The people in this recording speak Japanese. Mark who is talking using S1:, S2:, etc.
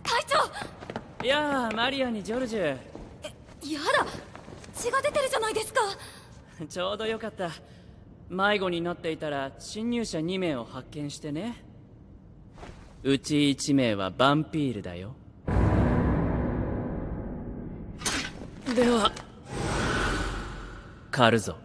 S1: 会
S2: 長やあマリアにジョルジュやだ血が出てるじゃないですかちょうどよかった迷子になっていたら侵入者2名を発見してね
S3: うち1名はバンピールだよ
S2: では
S4: 狩るぞ